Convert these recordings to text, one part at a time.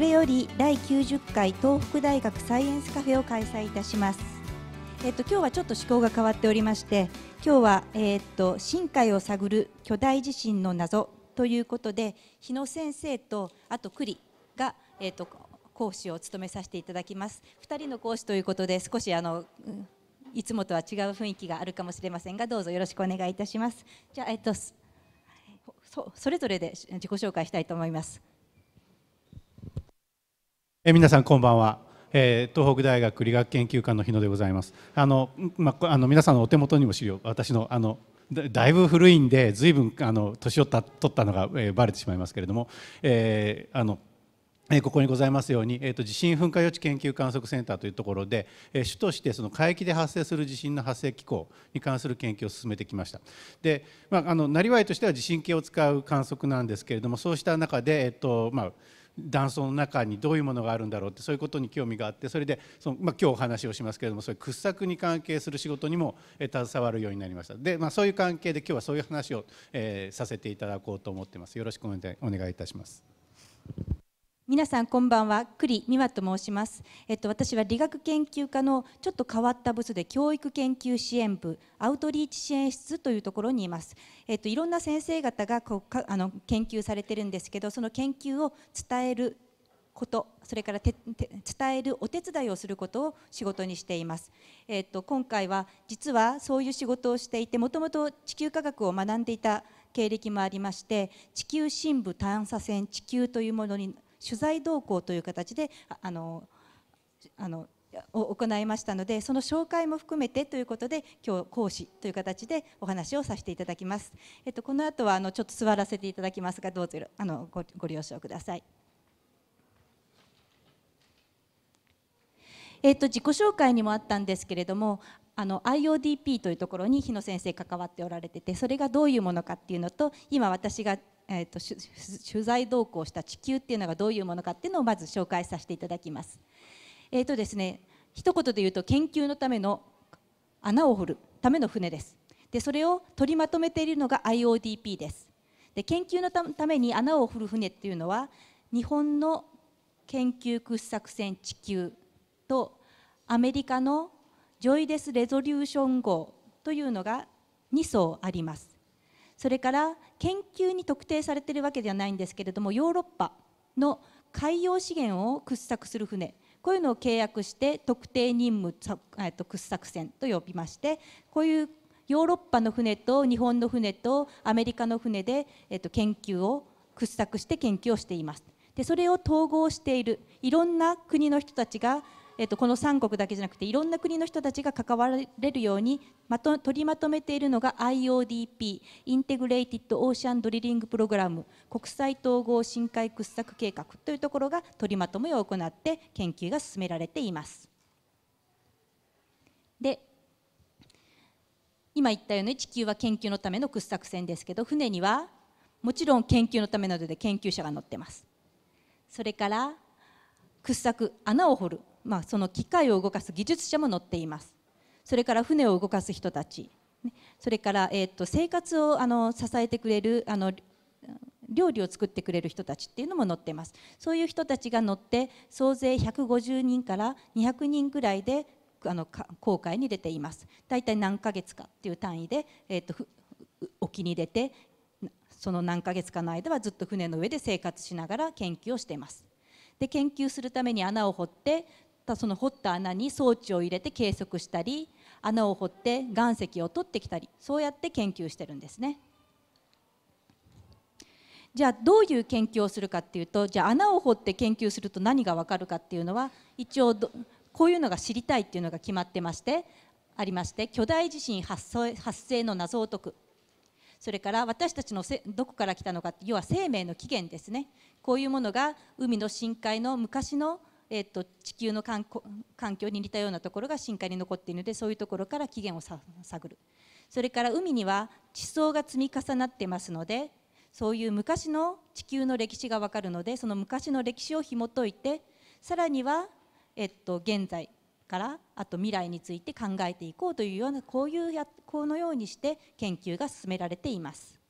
れより第90回東北大学サイエンスカフェを開催いたします。えっと、今日はちょっと趣向が変わっておりまして今日は、えっと深海を探る巨大地震の謎ということで日野先生とあと栗が、えっと講師を務めさせていただきます2人の講師ということで少しあの、いつもとは違う雰囲気があるかもしれませんがどうぞよろしくお願いいたしますじゃあ、えっと、そそれぞれで自己紹介したいと思いますえ皆さんこんばんは、えー、東北大学理学研究館の日野でございますあの、まあ、あの皆さんのお手元にも資料私のあのだいぶ古いんで随分あの年を取ったのが、えー、バレてしまいますけれども、えー、あのここにございますように、えー、と地震噴火予知研究観測センターというところで、え主としてその海域で発生する地震の発生機構に関する研究を進めてきましたで、まあ、あのなりわいとしては地震計を使う観測なんですけれどもそうした中で、えーとまあ断層の中にどういうものがあるんだろうってそういうことに興味があってそれでその、まあ、今日お話をしますけれどもそういう掘削に関係する仕事にも携わるようになりましたで、まあ、そういう関係で今日はそういう話を、えー、させていただこうと思ってますよろしくお願いいたします。皆さんこんばんは栗美和と申します、えっと、私は理学研究科のちょっと変わった部署で教育研究支援部アウトリーチ支援室というところにいます、えっと、いろんな先生方がこうかあの研究されてるんですけどその研究を伝えることそれからて伝えるお手伝いをすることを仕事にしています、えっと、今回は実はそういう仕事をしていてもともと地球科学を学んでいた経歴もありまして地球深部探査船地球というものに取材同行という形であのあのを行いましたのでその紹介も含めてということで今日講師という形でお話をさせていただきます、えっと、この後はあのちょっと座らせていただきますがどうぞあのごご了承くださいえっと、自己紹介にもあったんですけれどもあの IODP というところに日野先生関わっておられててそれがどういうものかっていうのと今私がえーと、取材同行した地球っていうのがどういうものかっていうのをまず紹介させていただきます。えーとですね、一言で言うと研究のための穴を掘るための船です。でそれを取りまとめているのが IODP です。で研究のために穴を掘る船っていうのは日本の研究掘削船地球とアメリカのジョイデス・レゾリューション号というのが2艘あります。それから研究に特定されているわけではないんですけれどもヨーロッパの海洋資源を掘削する船こういうのを契約して特定任務掘削船と呼びましてこういうヨーロッパの船と日本の船とアメリカの船で、えっと、研究を掘削して研究をしています。でそれを統合しているいろんな国の人たちが、えっとこの3国だけじゃなくていろんな国の人たちが関われるようにまと取りまとめているのが IODP インテグレイティッド・オーシャン・ドリリング・プログラム国際統合深海掘削計画というところが取りまとめを行って研究が進められています。で今言ったように地球は研究のための掘削船ですけど船にはもちろん研究のためなどで研究者が乗ってますそれから掘削穴を掘る、まあ、その機械を動かす技術者も乗っていますそれから船を動かす人たちそれから、えーと、生活をあの支えてくれるあの料理を作ってくれる人たちっていうのも載ってますそういう人たちが乗って総勢150人から200人ぐらいであの航海に出ていますたい何ヶ月かっていう単位で、えーと、と沖に出てその何ヶ月かの間はずっと船の上で生活しながら研究をしていますで研究するために穴を掘ってその掘った穴に装置を入れて計測したり穴を掘って岩石を取ってきたりそうやって研究してるんですねじゃあどういう研究をするかっていうとじゃあ穴を掘って研究すると何が分かるかっていうのは一応こういうのが知りたいっていうのが決まってましてありまして巨大地震発生の謎を解くそれから私たちのせどこから来たのか要は生命の起源ですねこういうものが海の深海の昔の、えー、っと、地球の環境に似たようなところが深海に残っているのでそういうところから起源を探るそれから海には地層が積み重なってますのでそういう昔の地球の歴史がわかるのでその昔の歴史を紐解いてさらには、えっと、現在からあと未来について考えていこうというようなこういうやこのようにして研究が進められています。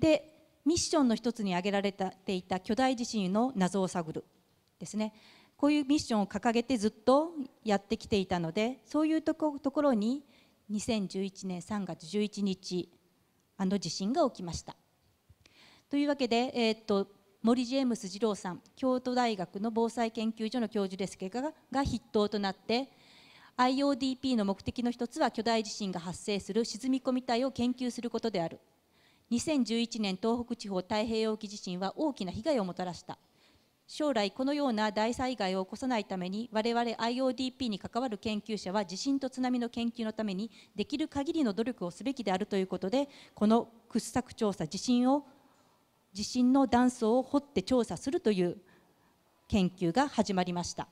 でミッションの一つに挙げられていた巨大地震の謎を探るですねこういうミッションを掲げてずっとやってきていたのでそういうとこところに2011年3月11日あの地震が起きました。というわけで、えー、っと森ジェームス二郎さん京都大学の防災研究所の教授ですけどが筆頭となって IODP の目的の一つは巨大地震が発生する沈み込み帯を研究することである2011年東北地方太平洋沖地震は大きな被害をもたらした将来このような大災害を起こさないために我々 IODP に関わる研究者は地震と津波の研究のためにできる限りの努力をすべきであるということでこの掘削調査地震を地震の断層を掘って調査するという研究が始まりました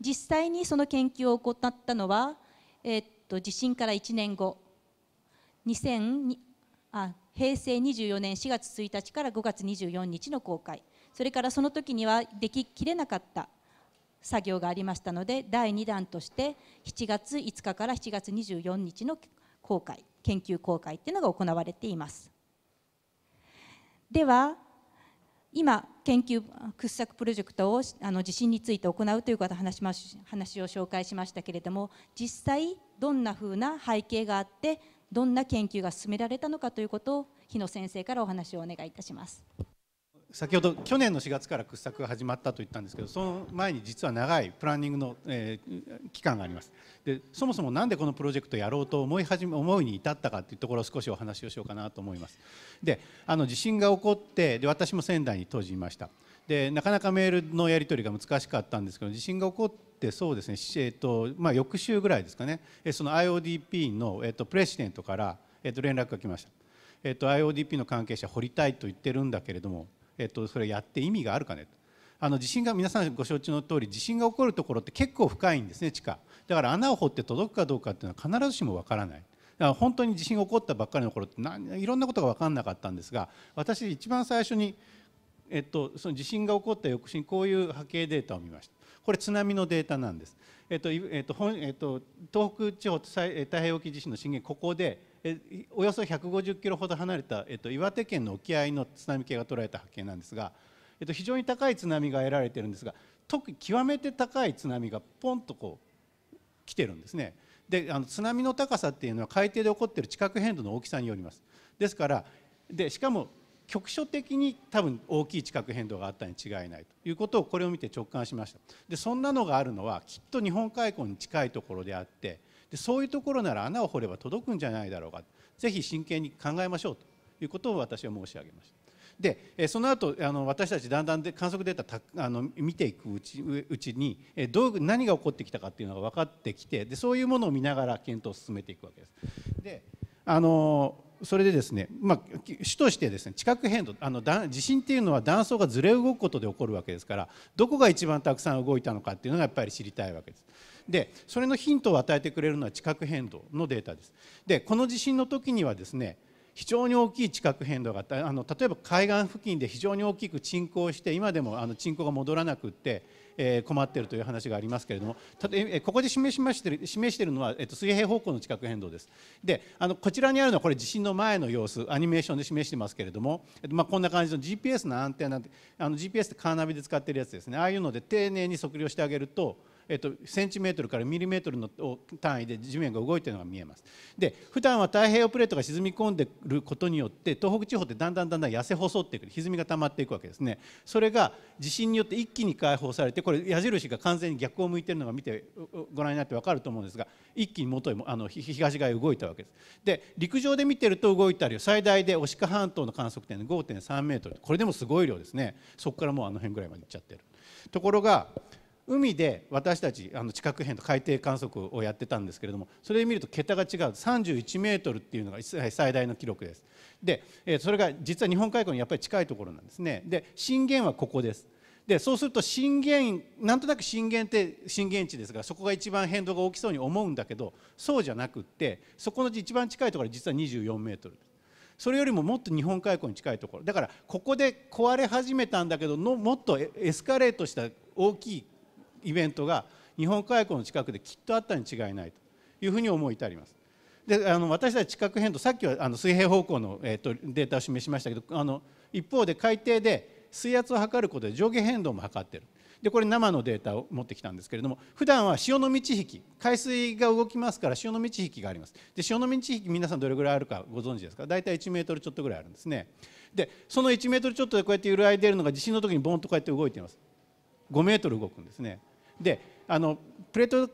実際にその研究を行ったのは、えー、っと地震から1年後2 0 0あ平成24年4月1日から5月24日の公開それからその時にはでききれなかった作業がありましたので第2弾として7月5日から7月24日の公開研究公開っていうのが行われています。では今研究掘削プロジェクトをあの地震について行うということ話話を紹介しましたけれども実際どんなふうな背景があってどんな研究が進められたのかということを日野先生からお話をお願いいたします。先ほど去年の4月から掘削が始まったと言ったんですけどその前に実は長いプランニングの、えー、期間がありますでそもそもなんでこのプロジェクトやろうと思い始め思いに至ったかというところを少しお話をしようかなと思いますであの地震が起こってで私も仙台に当時いましたでなかなかメールのやり取りが難しかったんですけど地震が起こってそうですね、えっとまあ、翌週ぐらいですかねその IODP の、えっと、プレシデントから、えっと、連絡が来ました、えっと IODP の関係者掘りたいと言ってるんだけれどもえっと、それやって意味があるかねと。あの地震が皆さんご承知の通り地震が起こるところって結構深いんですね地下だから穴を掘って届くかどうかっていうのは必ずしもわからないだから本当に地震が起こったばっかりの頃っていろんなことが分かんなかったんですが私一番最初に、えっと、その地震が起こった翌にこういう波形データを見ましたこれ津波のデータなんです、えっとえっとえっと、東北地方太平洋沖地震の震源ここでえおよそ150キロほど離れた、えっと、岩手県の沖合の津波計が捉えた波形なんですが、えっと、非常に高い津波が得られてるんですが特に極めて高い津波がポンとこう来てるんですね。であの津波の高さっていうのは海底で起こってる地殻変動の大きさによります。ですからでしかも局所的に多分大きい地殻変動があったに違いないということをこれを見て直感しましたでそんなのがあるのはきっと日本海溝に近いところであってでそういうところなら穴を掘れば届くんじゃないだろうかぜひ真剣に考えましょうということを私は申し上げました。でその後あの私たちだんだんで観測データたあの見ていくうちうちにどう何が起こってきたかっていうのが分かってきてでそういうものを見ながら検討を進めていくわけです。であのそれでですね、まあ、主としてですね地殻変動あの地震っていうのは断層がずれ動くことで起こるわけですからどこが一番たくさん動いたのかっていうのがやっぱり知りたいわけです。でそれのヒントを与えてくれるのは地殻変動のデータですでこの地震の時にはですね非常に大きい地殻変動があっの例えば海岸付近で非常に大きく沈降して今でもあの沈降が戻らなくって、えー、困っているという話がありますけれどもたえここで示しましてる示しているのは、えっと、水平方向の地殻変動ですであのこちらにあるのはこれ地震の前の様子アニメーションで示してますけれども、えっとまあ、こんな感じの GPS のアンテナあの GPS ってカーナビで使ってるやつですねああいうので丁寧に測量してあげるとえっと、センチメートルからミリメートルの単位で地面が動いているのが見えますで普段は太平洋プレートが沈み込んでることによって東北地方ってだんだんだんだん痩せ細っていく歪みが溜まっていくわけですねそれが地震によって一気に解放されてこれ矢印が完全に逆を向いているのが見てご覧になって分かると思うんですが一気に元へあの東側へ動いたわけですで陸上で見てると動いたり最大で牡鹿半島の観測点で5.3メートルこれでもすごい量ですねそこからもうあの辺ぐらいまで行っちゃってるところが海で私たちあの地殻変と海底観測をやってたんですけれどもそれを見ると桁が違う31メートルっていうのが最大の記録です。でそれが実は日本海溝にやっぱり近いところなんですね。で震源はここです。でそうすると震源なんとなく震源って震源地ですがそこが一番変動が大きそうに思うんだけどそうじゃなくってそこの一番近いところは実は24メートルそれよりももっと日本海溝に近いところだからここで壊れ始めたんだけどのもっとエスカレートした大きいイベントが日本海溝の近くできっとあったに違いないというふうに思い至ります。であの私たち地殻変動さっきはあの水平方向の、えーと、データを示しましたけどあの一方で海底で水圧を測ることで上下変動も測ってるでこれ生のデータを持ってきたんですけれども普段は潮の満ち引き海水が動きますから潮の満ち引きがありますで潮の満ち引き皆さんどれぐらいあるかご存知ですか大体1メートルちょっとぐらいあるんですねでその1メートルちょっとでこうやって揺らいでいるのが地震の時にボンとこうやって動いています5メートル動くんですねであのプレート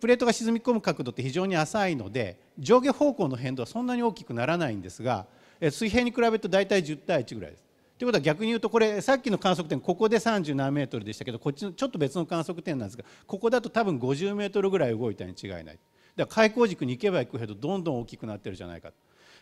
プレートが沈み込む角度って非常に浅いので上下方向の変動はそんなに大きくならないんですが水平に比べると大体10対1ぐらいです。ということは逆に言うとこれさっきの観測点ここで30何メートルでしたけどこっちのちょっと別の観測点なんですがここだと多分50メートルぐらい動いたに違いないだから開口軸に行けば行くほどどんどん大きくなってるじゃないか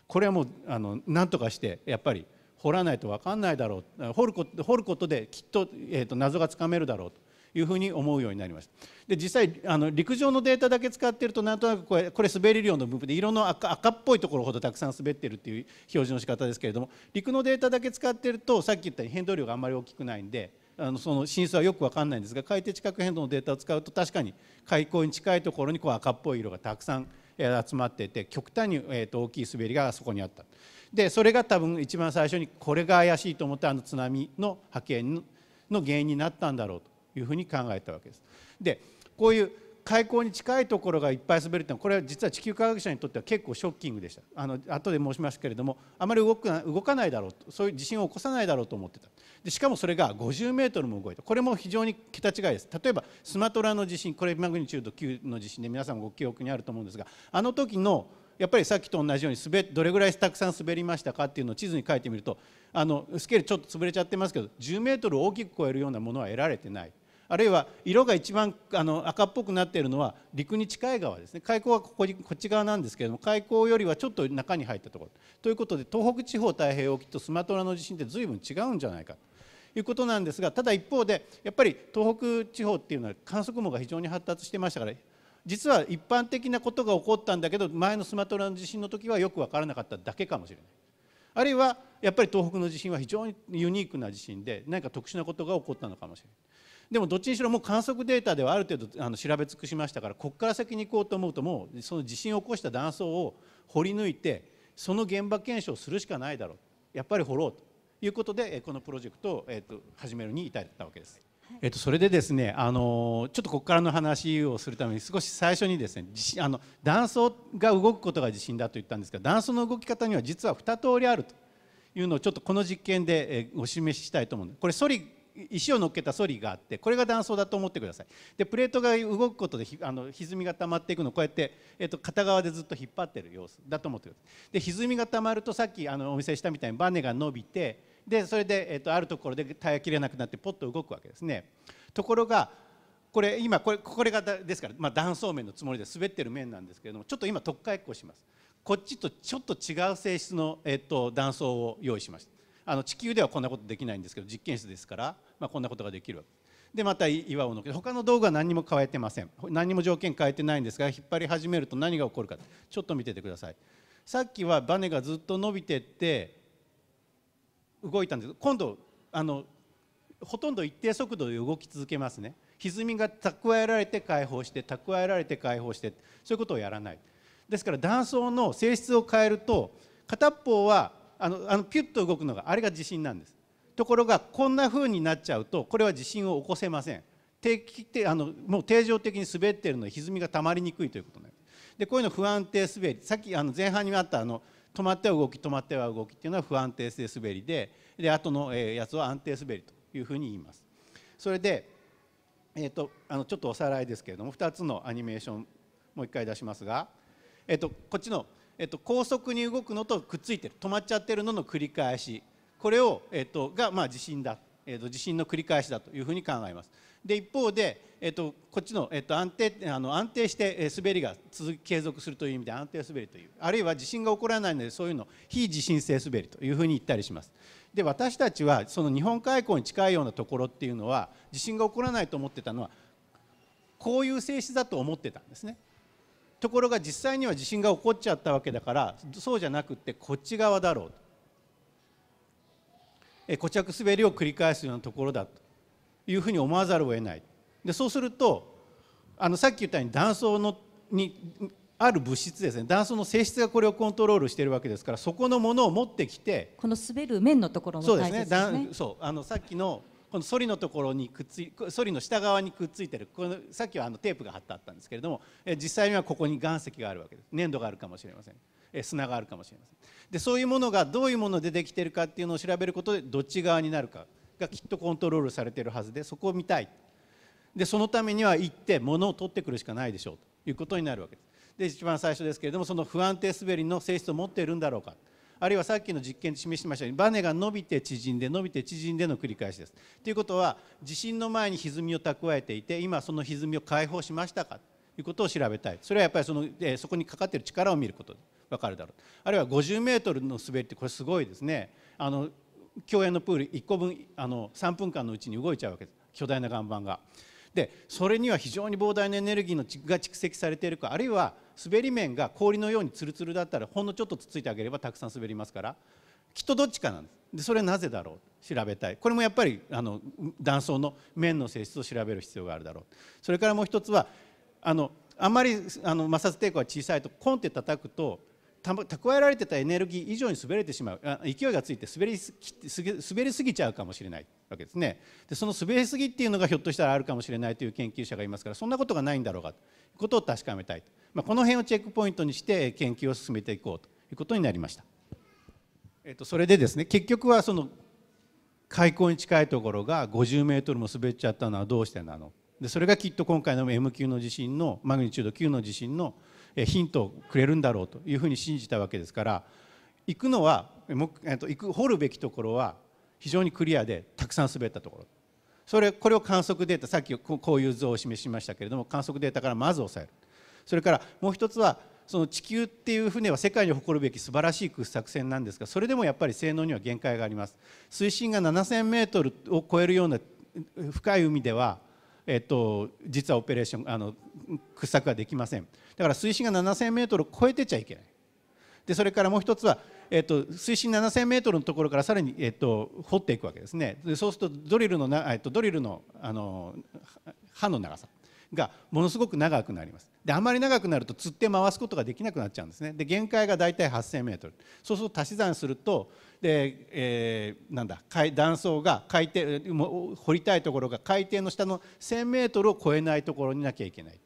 これはもうあの何とかしてやっぱり掘らないと分かんないだろう掘ること掘ることできっと,、えー、と謎がつかめるだろうというふうに思うようになりましたで実際あの陸上のデータだけ使ってるとなんとなくこれこれ滑り量の部分で色の赤赤っぽいところほどたくさん滑ってるっていう表示の仕方ですけれども陸のデータだけ使ってるとさっき言ったように変動量があんまり大きくないんであのその真相はよく分かんないんですが海底地殻変動のデータを使うと確かに海溝に近いところにこう赤っぽい色がたくさん集まっていて極端に、えー、と大きい滑りがそこにあったでそれが多分一番最初にこれが怪しいと思ってあの津波の波形の原因になったんだろうというふうに考えたわけです。でこういう海溝に近いところがいっぱい滑るというのはこれは実は地球科学者にとっては結構ショッキングでしたあの後で申しますけれどもあまり動く動かないだろうとそういう地震を起こさないだろうと思ってたでしかもそれが50メートルも動いたこれも非常に桁違いです例えばスマトラの地震これマグニチュード9の地震で皆さんご記憶にあると思うんですがあの時のやっぱりさっきと同じように滑どれぐらいたくさん滑りましたかっていうのを地図に書いてみるとあのスケールちょっと潰れちゃってますけど10メートルを大きく超えるようなものは得られてない。あるいは色が一番あの赤っぽくなっているのは陸に近い側ですね海溝はこここっち側なんですけれども海溝よりはちょっと中に入ったところということで東北地方太平洋沖とスマトラの地震って随分違うんじゃないかということなんですがただ一方でやっぱり東北地方っていうのは観測網が非常に発達してましたから実は一般的なことが起こったんだけど前のスマトラの地震の時はよく分からなかっただけかもしれないあるいはやっぱり東北の地震は非常にユニークな地震で何か特殊なことが起こったのかもしれないでもどっちにしろもう観測データではある程度あの調べ尽くしましたからここから先に行こうと思うともうその地震を起こした断層を掘り抜いてその現場検証するしかないだろうやっぱり掘ろうということでこのプロジェクトを始めるに至ったわけです。えっと、それでですねあのちょっとここからの話をするために少し最初にですねあの断層が動くことが地震だと言ったんですが断層の動き方には実は2通りあるというのをちょっとこの実験でお示ししたいと思うんです。これソリ石を乗っけたソリがあってこれが断層だと思ってくださいでプレートが動くことであの歪みが溜まっていくのをこうやって、えっと、片側でずっと引っ張ってる様子だと思ってくださいで歪みが溜まるとさっきあのお見せしたみたいにバネが伸びてでそれで、えっと、あるところで耐えきれなくなってポッと動くわけですねところがこれ今これこれがですから、まあ、断層面のつもりで滑ってる面なんですけれどもちょっと今特化っこしますこっちとちょっと違う性質の、えっと、断層を用意しましたあの地球ではこんなことできないんですけど実験室ですから、まあ、こんなことができるわけでまた岩をのけ他の道具は何も変えてません何も条件変えてないんですが引っ張り始めると何が起こるかちょっと見ててくださいさっきはバネがずっと伸びてって動いたんです今度あのほとんど一定速度で動き続けますね歪みが蓄えられて解放して蓄えられて解放してそういうことをやらないですから断層の性質を変えると片方はあのあのピュッと動くのがあれが地震なんですところがこんな風になっちゃうとこれは地震を起こせません定期あのもう定常的に滑っているので歪みがたまりにくいということになるでこういうの不安定滑りさっきあの前半にあったあの止まっては動き止まっては動きっていうのは不安定性滑りでで後のやつは安定滑りというふうに言います。それで、えーと、あのちょっとおさらいですけれども2つのアニメーションもう一回出しますが、えーと、こっちの、えーと、と高速に動くのとくっついてる止まっちゃってるのの繰り返しこれを、えー、とが、まあ、地震だ、えー、と地震の繰り返しだというふうに考えます。で一方で、えっと、こっちの、えっと、安定あの安定して滑りが続継続するという意味で安定滑りというあるいは地震が起こらないのでそういうの非地震性滑りというふうに言ったりします。で私たちはその日本海溝に近いようなところっていうのは地震が起こらないと思ってたのはこういう性質だと思ってたんですね。ところが実際には地震が起こっちゃったわけだからそうじゃなくてこっち側だろうと。固着滑りを繰り返すようなところだというふうに思わざるを得ないでそうするとあのさっき言ったように断層のにある物質ですね断層の性質がこれをコントロールしているわけですからそこのものを持ってきてこの滑る面のところも大切ですね。そうですねそうあのさっきのこのソリのところにくっついソリの下側にくっついてるこのさっきはあのテープが貼ってあったんですけれどもえ実際にはここに岩石があるわけです粘土があるかもしれませんえ砂があるかもしれませんでそういうものがどういうものでできてるかっていうのを調べることでどっち側になるかがきっとコントロールされてるはずでそこを見たいでそのためには行って物を取ってくるしかないでしょうということになるわけです。で一番最初ですけれどもその不安定滑りの性質を持っているんだろうかあるいはさっきの実験で示してましたようにバネが伸びて縮んで伸びて縮んでの繰り返しです。ということは地震の前に歪みを蓄えていて今その歪みを解放しましたかということを調べたいそれはやっぱりその、えそこにかかっている力を見ることで分かるだろうあるいは50ルの滑りってこれすごいですねあの共演のプール1個分あの3分間のうちに動いちゃうわけです巨大な岩盤が。でそれには非常に膨大なエネルギーのが蓄積されているかあるいは滑り面が氷のようにツルツルだったらほんのちょっとつついてあげればたくさん滑りますからきっとどっちかなんですでそれはなぜだろう調べたいこれもやっぱりあの断層の面の性質を調べる必要があるだろうそれからもう一つはあのあんまりあの摩擦抵抗が小さいとコンって叩くと蓄えられてたエネルギー以上に滑れてしまう勢いがついて滑り滑りすぎちゃうかもしれないわけですねでその滑りすぎっていうのがひょっとしたらあるかもしれないという研究者がいますからそんなことがないんだろうかということを確かめたい、まあ、この辺をチェックポイントにして研究を進めていこうということになりました。えっと、それでですね結局はその開口に近いところが 50m も滑っちゃったのはどうしてなのでそれがきっと今回の M 級の地震のマグニチュード9の地震のヒントをくれるんだろうというふうに信じたわけですから行くのは行く掘るべきところは非常にクリアでたくさん滑ったところそれこれを観測データさっきこういう図を示しましたけれども観測データからまず抑えるそれからもう一つはその地球っていう船は世界に誇るべき素晴らしい掘削船なんですがそれでもやっぱり性能には限界があります水深が7000メートルを超えるような深い海ではえっと、実はオペレーションあの掘削ができませんだから水深が 7000m 超えてちゃいけないでそれからもう一つは、えっと、水深 7000m のところからさらに、えっと、掘っていくわけですねでそうするとドリルのな、えっと、ドリルのあの刃の長さがものすごく長くなりますであまり長くなると釣って回すことができなくなっちゃうんですねで限界がだいたい 8000m そうすると足し算するとで、えー、なんだ断層が海底掘りたいところが海底の下の 1,000m を超えないところになきゃいけない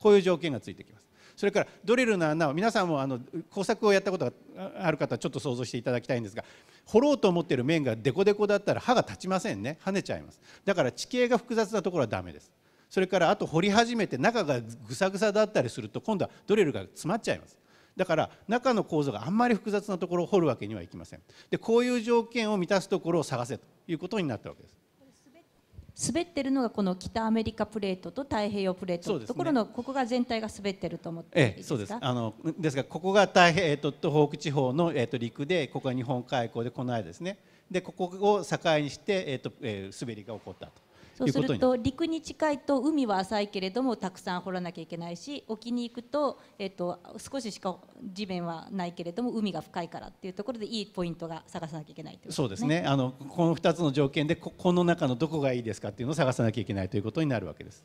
こういう条件がついてきます。それからドリルの穴を皆さんもあの工作をやったことがある方はちょっと想像していただきたいんですが掘ろうと思っている面がデコデコだったら歯が立ちませんね跳ねちゃいますだから地形が複雑なところはダメですそれからあと掘り始めて中がぐさぐさだったりすると今度はドリルが詰まっちゃいますだから中の構造があんまり複雑なところを掘るわけにはいきませんでこういう条件を満たすところを探せということになったわけです滑ってるのがこの北アメリカプレートと太平洋プレートのところの、ここが全体が滑ってると思ってええ、そうですあのですがここが太平、えっと東北地方の、えっと陸でここが日本海溝でこの間ですねでここを境にして、えっとえー、滑りが起こったとそうすると陸に近いと海は浅いけれどもたくさん掘らなきゃいけないし沖に行くと,、えっと、少ししか地面はないけれども海が深いからっていうところでいいポイントが探さなきゃいけないいう、ね、そうですねあのこの2つの条件でここの中のどこがいいですかっていうのを探さなきゃいけないということになるわけです。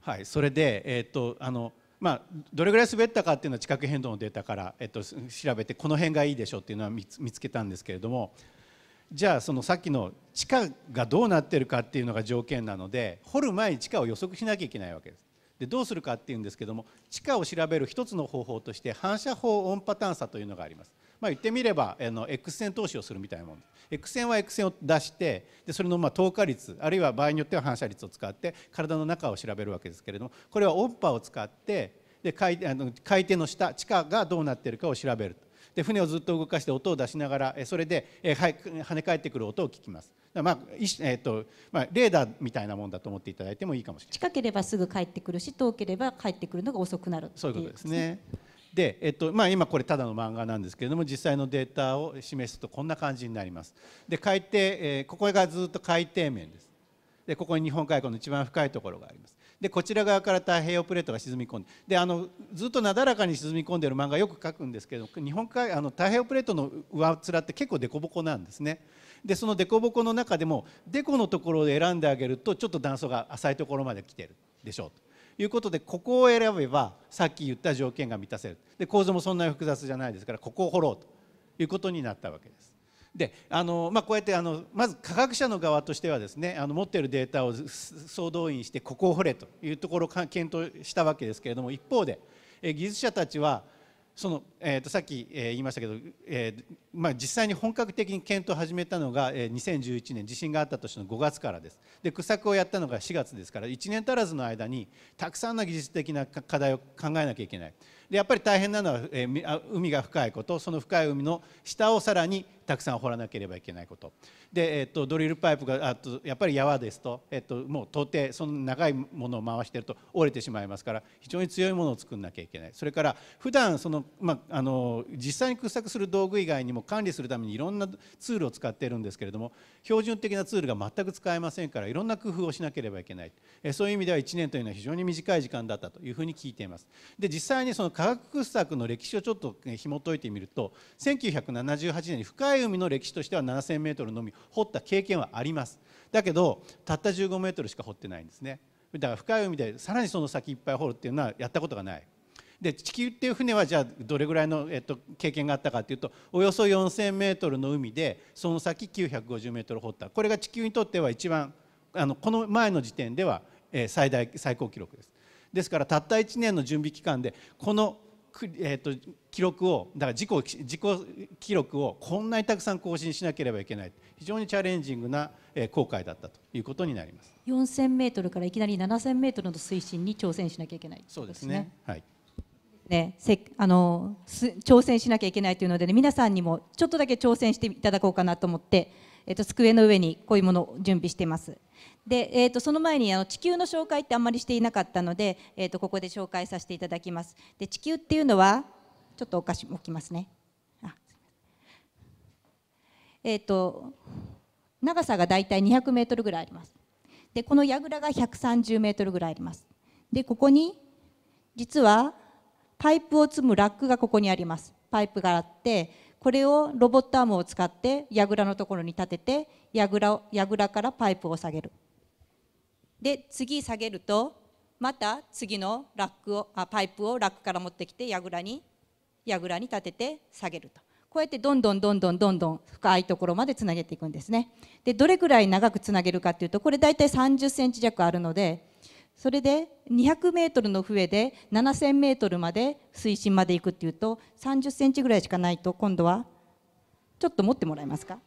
はい、それで、えーとあのまあ、どれぐらい滑ったかっていうのは地殻変動のデータから、えっと、調べてこの辺がいいでしょうっていうのは見つけたんですけれどもじゃあそのさっきの地下がどうなってるかっていうのが条件なので掘る前に地下を予測しなきゃいけないわけです。でどうするかっていうんですけども地下を調べる一つの方法として反射法音波探査というのがあります。まあ、言ってみればあの X 線投資をするみたいなもんの X 線は X 線を出してでそれのま透過率あるいは場合によっては反射率を使って体の中を調べるわけですけれどもこれは音波を使ってで海あの回底の下地下がどうなっているかを調べると。で船をずっと動かして音を出しながらそれで跳ね返ってくる音を聞きます。まあえっとまあ、レーダーみたいなもんだと思っていただいてもいいかもしれない近ければすぐ帰ってくるし遠ければ帰ってくるのが遅くなる、そういうことですね。で、えっとまあ、今これただの漫画なんですけれども実際のデータを示すとこんな感じになります。で海底、えー、ここがずっと海底面です。でここに日本海溝の一番深いところがあります。でこちら側から太平洋プレートが沈み込んでであのずっとなだらかに沈み込んでる漫画よく描くんですけど日本海あの太平洋プレートの上面って結構凸凹なんですね。でその凸凹の中でも凸のところを選んであげるとちょっと断層が浅いところまで来てるでしょうということでここを選べばさっき言った条件が満たせるで構造もそんなに複雑じゃないですからここを掘ろうということになったわけです。であの、まあ、こうやってあのまず科学者の側としてはですねあの持っているデータを総動員してここを掘れというところを検討したわけですけれども一方で技術者たちはその、えー、とさっき、え言いましたけど、えまあ、実際に本格的に検討を始めたのが2011年地震があった年の5月からですで掘削をやったのが4月ですから1年足らずの間にたくさんの技術的な課題を考えなきゃいけないでやっぱり大変なのは、え海が深いことその深い海の下をさらにたくさん掘らなければいけないことで、えっと、ドリルパイプがあとやっぱり山ですと、えっと、もう到底その長いものを回してると折れてしまいますから非常に強いものを作らなきゃいけないそれから普段その、まあ、あの実際に掘削する道具以外にも管理するためにいろんなツールを使っているんですけれども標準的なツールが全く使えませんからいろんな工夫をしなければいけないそういう意味では1年というのは非常に短い時間だったというふうに聞いていますで実際にその科学掘削の歴史をちょっと紐解いてみると1978年に深い海の歴史としては7000メートルのみ掘った経験はありますだけどたった15メートルしか掘ってないんですねだから深い海でさらにその先いっぱい掘るっていうのはやったことがないで地球っていう船はじゃあどれぐらいの、えっと、経験があったかっていうとおよそ 4,000m の海でその先 950m 掘ったこれが地球にとっては一番あのこの前の時点では、え最大最高記録です。ですからたった1年の準備期間でこのえーと、と記録をだから自己自己記録をこんなにたくさん更新しなければいけない非常にチャレンジングな、えー、航海だったということになります4000メートルからいきなり7000メートルの水深に挑戦しなきゃいけない、ね、そうですねはいね、せあの挑戦しなきゃいけないというので、ね、皆さんにもちょっとだけ挑戦していただこうかなと思って、えっと、机の上にこういうものを準備しています。で、えっと、その前にあの地球の紹介ってあんまりしていなかったので、えっと、ここで紹介させていただきます。で地球っていうのはちょっとお菓子置きますね。あえっと、長さがだいたい200メートルぐらいあります。でこの櫓が130メートルぐらいあります。でここに実はパイプを積むラックがここにありますパイプがあってこれをロボットアームを使って櫓のところに立てて櫓をからパイプを下げるで次下げるとまた次のラックをあパイプをラックから持ってきて櫓に櫓に立てて下げるとこうやってどんどんどんどんどんどん深いところまでつなげていくんですねでどれぐらい長くつなげるかっていうとこれ大体3 0センチ弱あるのでそれで200メートルの笛で7000メートルまで水深まで行くっていうと30センチぐらいしかないと今度はちょっと持ってもらえますか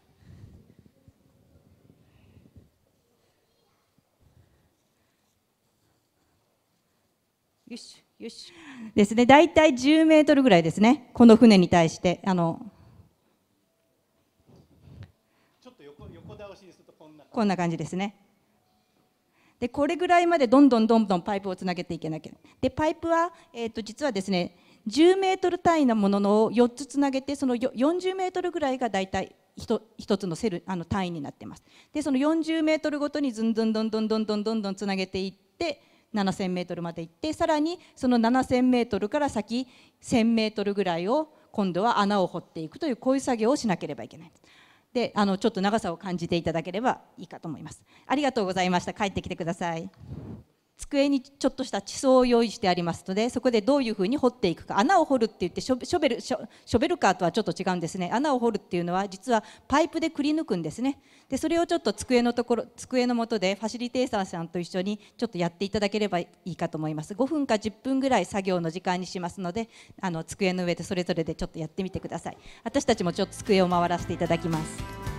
よしよしですね大体10メートルぐらいですねこの船に対してあのちょっと横横倒しにするとこんなこんな感じですねでこれぐらいまでどんどんどんどんパイプをつなげていけなきゃでパイプは、えーと、実はですね10メートル単位のものの4つつなげてその40メートルぐらいが大体 1, つのセルあの単位になってますでその40メートルごとにずんどんどんどんどんどんどんどんつなげていって7000メートルまで行ってさらにその7000メートルから先1000メートルぐらいを今度は穴を掘っていくというこういう作業をしなければいけないんです。であのちょっと長さを感じていただければいいかと思いますありがとうございました帰ってきてください机にちょっとした地層を用意してありますのでそこでどういうふうに掘っていくか穴を掘るって言ってショベルショベルカーとはちょっと違うんですね穴を掘るっていうのは実はパイプでくり抜くんですねでそれをちょっと机のところ机の下でファシリテーターさんと一緒にちょっとやっていただければいいかと思います5分か10分ぐらい作業の時間にしますのであの机の上でそれぞれでちょっとやってみてください私たちもちょっと机を回らせていただきます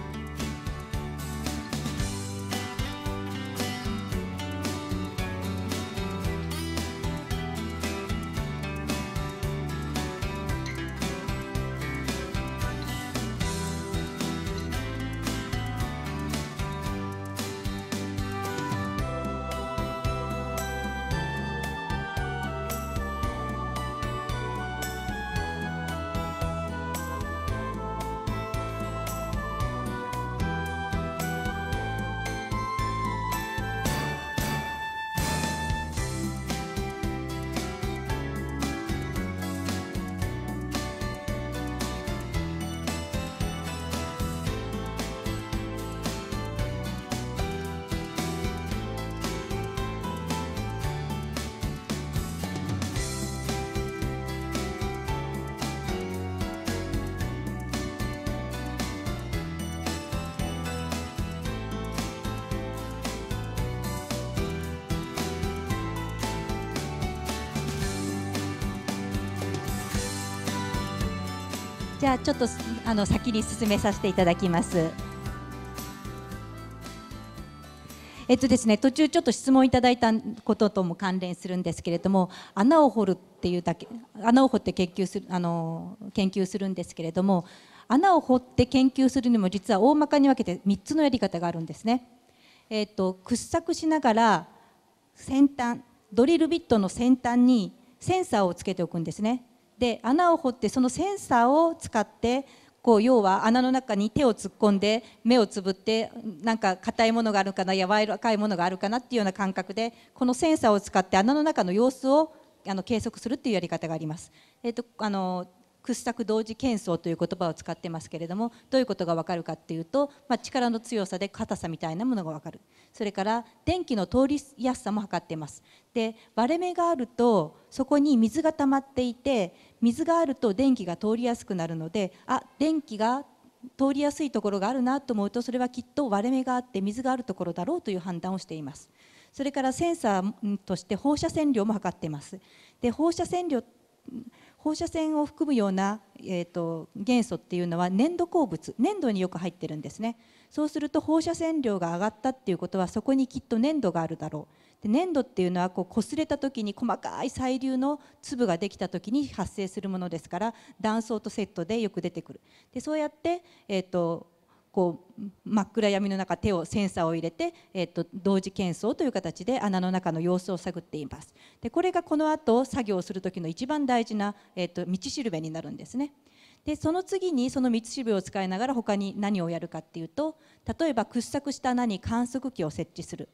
あの先に進めさせていただきます。えっとですね、途中ちょっと質問いただいたこととも関連するんですけれども穴を掘るっていうだけ穴を掘って研究するあの研究するんですけれども穴を掘って研究するにも実は大まかに分けて3つのやり方があるんですね。えっと、掘削しながら先端ドリルビットの先端にセンサーをつけておくんですね。で穴を掘ってそのセンサーを使ってこう要は穴の中に手を突っ込んで目をつぶってなんか硬いものがあるかな柔らかいものがあるかなっていうような感覚でこのセンサーを使って穴の中の様子をあの計測するっていうやり方があります。えーとあの掘削同時喧騒という言葉を使ってますけれどもどういうことが分かるかっていうと、まあ、力の強さで硬さみたいなものが分かるそれから電気の通りやすさも測ってますで割れ目があるとそこに水が溜まっていて水があると電気が通りやすくなるのであ電気が通りやすいところがあるなと思うとそれはきっと割れ目があって水があるところだろうという判断をしていますそれからセンサーとして放射線量も測ってますで放射線量放射線を含むような、えーと、元素っていうのは粘土鉱物粘土によく入ってるんですねそうすると放射線量が上がったっていうことはそこにきっと粘土があるだろうで粘土っていうのはこう擦れた時に細かい細粒の粒ができた時に発生するものですから断層とセットでよく出てくるでそうやって、えーとこう真っ暗闇の中手をセンサーを入れて、えっと、同時検相という形で穴の中の様子を探っていますでこれがこの後作業をする時の一番大事な、えっと、道しるべになるんですねでその次にその道しるべを使いながら他に何をやるかっていうと例えば掘削した穴に観測器を設置する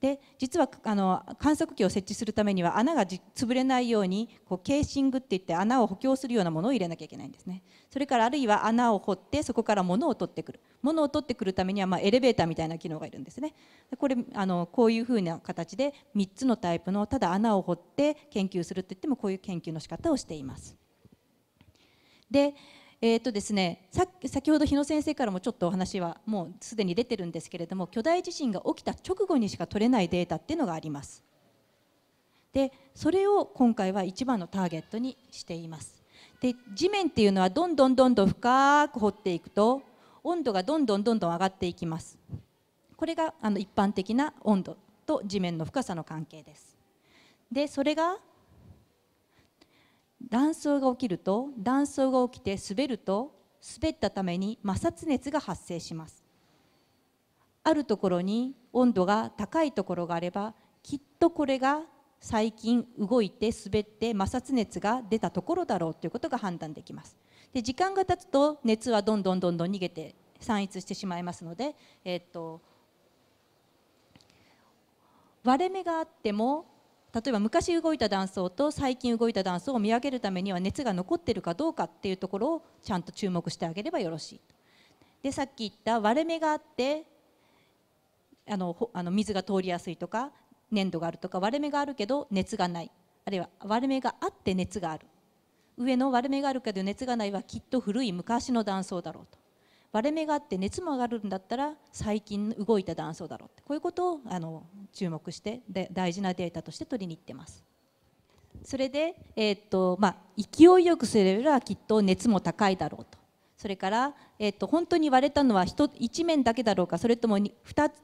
で実はあの観測器を設置するためには穴が潰れないようにこうケーシングって言って穴を補強するようなものを入れなきゃいけないんですねそれからあるいは穴を掘ってそこから物を取ってくる物を取ってくるためには、まあ、エレベーターみたいな機能がいるんですねこれあのこういうふうな形で3つのタイプのただ穴を掘って研究するって言ってもこういう研究の仕方をしていますでえーとですね、先ほど日野先生からもちょっとお話はもうすでに出てるんですけれども巨大地震が起きた直後にしか取れないデータっていうのがあります。でそれを今回は一番のターゲットにしています。で地面っていうのはどんどんどんどん深く掘っていくと温度がどんどんどんどん上がっていきます。これがあの一般的な温度と地面の深さの関係です。でそれが断層が起きると断層が起きて滑ると滑ったために摩擦熱が発生しますあるところに温度が高いところがあればきっとこれが最近動いて滑って摩擦熱が出たところだろうということが判断できますで時間が経つと熱はどんどんどんどん逃げて散逸してしまいますので、えー、っと割れ目があっても例えば昔動いた断層と最近動いた断層を見分けるためには熱が残ってるかどうかっていうところをちゃんと注目してあげればよろしいでさっき言った割れ目があってあのあの水が通りやすいとか粘土があるとか割れ目があるけど熱がないあるいは割れ目があって熱がある上の割れ目があるけど熱がないはきっと古い昔の断層だろうと割れ目があって熱も上がるんだったら最近動いた断層だろうってこういうことをあの注目してで大事なデータとして取りに行ってます。それで、えー、っとまあ、勢いよくすればきっと熱も高いだろうとそれから、えー、っと本当に割れたのは 1, 1面だけだろうかそれとも 2,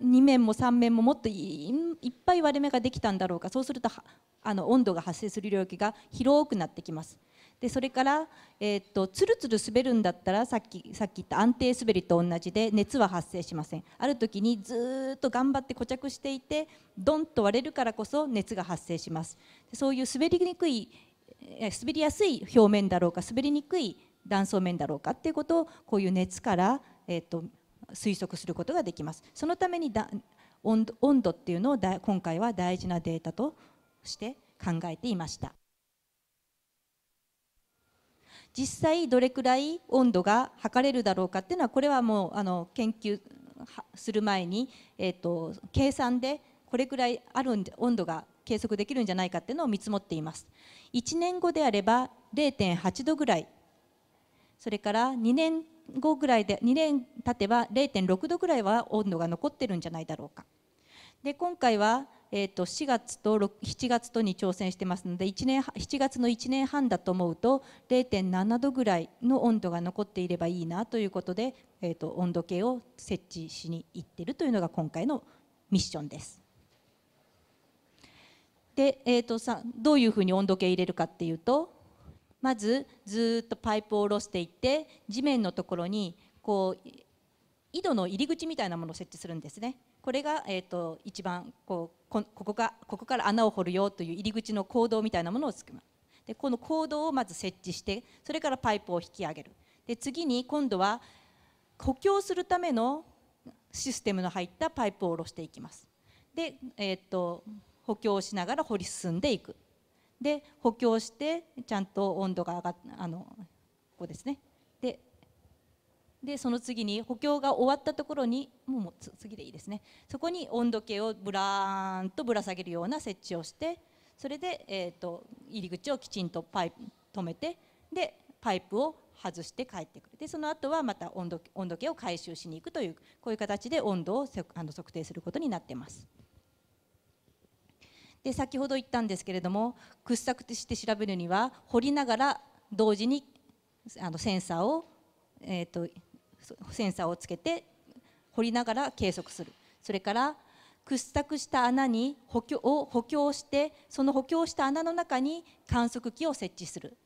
2面も3面ももっといっぱい割れ目ができたんだろうかそうするとあの温度が発生する領域が広くなってきます。でそれから、えーと、つるつる滑るんだったらさっきさっき言った安定滑りと同じで熱は発生しませんある時にずっと頑張って固着していてドンと割れるからこそ熱が発生しますそういう滑りにくい滑りやすい表面だろうか滑りにくい断層面だろうかっていうことをこういう熱から、えーと、推測することができますそのためにだ温度っていうのを今回は大事なデータとして考えていました。実際どれくらい温度が測れるだろうかっていうのはこれはもうあの研究する前に、えーと、計算でこれくらいある温度が計測できるんじゃないかっていうのを見積もっています1年後であれば0.8度ぐらいそれから2年後ぐらいで2年経てば0.6度ぐらいは温度が残ってるんじゃないだろうかで今回はえー、と4月と7月とに挑戦してますので1年7月の1年半だと思うと0.7度ぐらいの温度が残っていればいいなということで、えー、と温度計を設置しに行ってるというのが今回のミッションです。で、えー、とさどういうふうに温度計入れるかっていうとまずずっとパイプを下ろしていって地面のところにこう井戸の入り口みたいなものを設置するんですね。これが、えーと、一番こうここがここから穴を掘るよという入り口の行動みたいなものを作るでこの行動をまず設置してそれからパイプを引き上げるで次に今度は補強するためのシステムの入ったパイプを下ろしていきますで、えーと補強しながら掘り進んでいくで補強してちゃんと温度が上がっあのここですねでその次に補強が終わったところにもう次でいいですねそこに温度計をブラーンとぶら下げるような設置をしてそれで、えーと、入り口をきちんとパイプ止めてでパイプを外して帰ってくるでその後はまた温度温度計を回収しに行くというこういう形で温度をあの測定することになってます。で先ほど言ったんですけれども掘削して調べるには掘りながら同時にあのセンサーを、えーとセンサーをつけて掘りながら計測するそれから掘削した穴に補強を補強してその補強した穴の中に観測器を設置する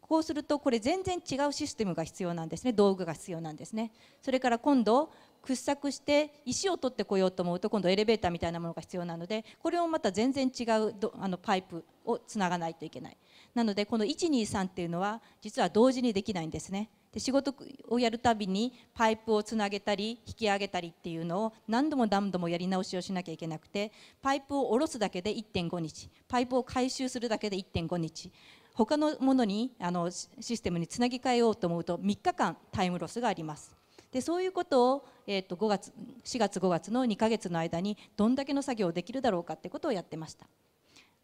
こうするとこれ全然違うシステムが必要なんですね道具が必要なんですねそれから今度掘削して石を取ってこようと思うと今度エレベーターみたいなものが必要なのでこれもまた全然違うあのパイプをつながないといけないなのでこの123っていうのは実は同時にできないんですねで仕事をやるたびにパイプをつなげたり引き上げたりっていうのを何度も何度もやり直しをしなきゃいけなくてパイプを下ろすだけで1.5日パイプを回収するだけで1.5日他のものにあのシステムにつなぎ替えようと思うと3日間タイムロスがあります。でそういうことを、えー、と5月4月5月の2か月の間にどんだけの作業できるだろうかってことをやってました。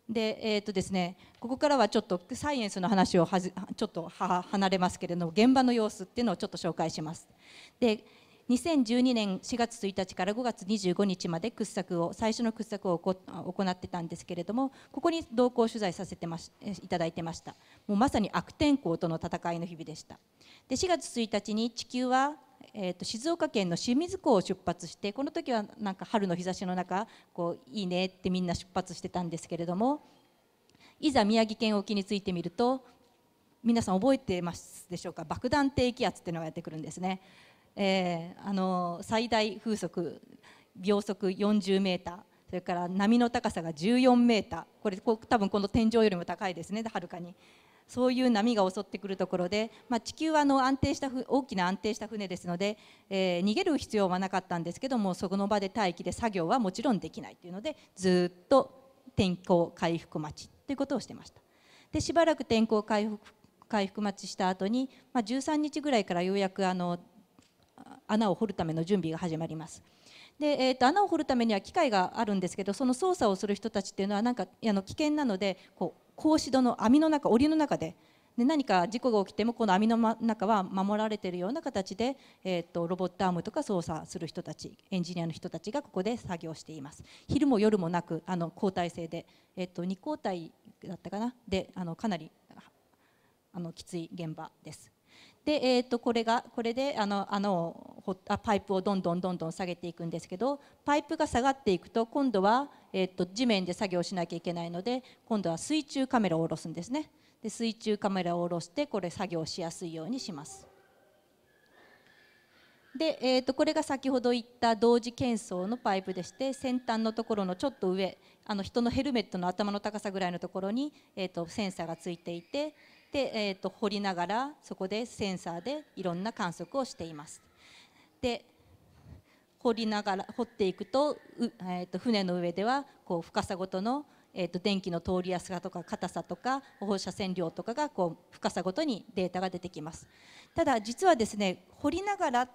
でえーとですね、ここからはちょっとサイエンスの話をはじちょっと離れますけれども現場の様子っていうのをちょっと紹介します。で2012年4月1日から5月25日まで掘削を最初の掘削を行ってたんですけれどもここに同行取材させてましいただいてましたもうまさに悪天候との戦いの日々でしたで4月1日に地球はえーと、静岡県の清水港を出発してこの時はなんか春の日差しの中こういいねってみんな出発してたんですけれどもいざ宮城県沖に着いてみると皆さん覚えてますでしょうか爆弾低気圧っていうのがやってくるんですね、えー、あの最大風速秒速40メーターそれから波の高さが14メーターこれ多分この天井よりも高いですねはるかにそういう波が襲ってくるところで、まあ、地球はあの安定した大きな安定した船ですので、えー、逃げる必要はなかったんですけどもそこの場で待機で作業はもちろんできないというのでずっと天候回復待ちということをしてました。でしばらく天候回復回復待ちした後に、まあ、13日ぐらいからようやくあの穴を掘るための準備が始まります。で、えーと、と穴を掘るためには機械があるんですけどその操作をする人たちっていうのはなんかあの危険なのでこう格子戸の網の中檻の中でで何か事故が起きてもこの網の中は守られているような形で、えーと、ロボットアームとか操作する人たちエンジニアの人たちがここで作業しています昼も夜もなくあの交代制で、えーと、2交代だったかなであのかなりあのきつい現場ですで、えーと、これがこれであの穴をあパイプをどんどんどんどん下げていくんですけどパイプが下がっていくと今度はえっと、地面で作業しなきゃいけないので今度は水中カメラを下ろすんですねで水中カメラを下ろしてこれ作業しやすいようにしますで、えー、とこれが先ほど言った同時検装のパイプでして先端のところのちょっと上あの人のヘルメットの頭の高さぐらいのところに、えー、とセンサーがついていてで、えー、と掘りながらそこでセンサーでいろんな観測をしています。で掘りながら掘っていくと,、えー、と船の上ではこう深さごとの、えー、と電気の通りやすさとか硬さとか放射線量とかがこう深さごとにデータが出てきますただ実はですね掘りながら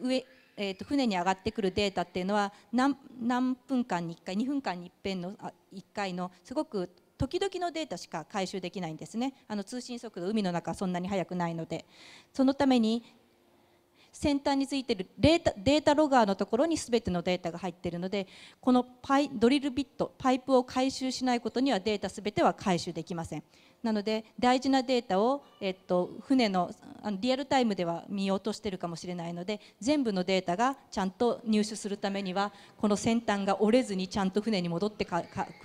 上、えー、と船に上がってくるデータっていうのは何何分間に1回2分間に1遍のあ1回のすごく時々のデータしか回収できないんですねあの通信速度海の中はそんなに速くないのでそのために先端についてるデータデータロガーのところに全てのデータが入っているのでこのパイドリルビットパイプを回収しないことにはデータ全ては回収できませんなので大事なデータを、えっと、船のあのリアルタイムでは見落としてるかもしれないので全部のデータがちゃんと入手するためにはこの先端が折れずにちゃんと船に戻ってく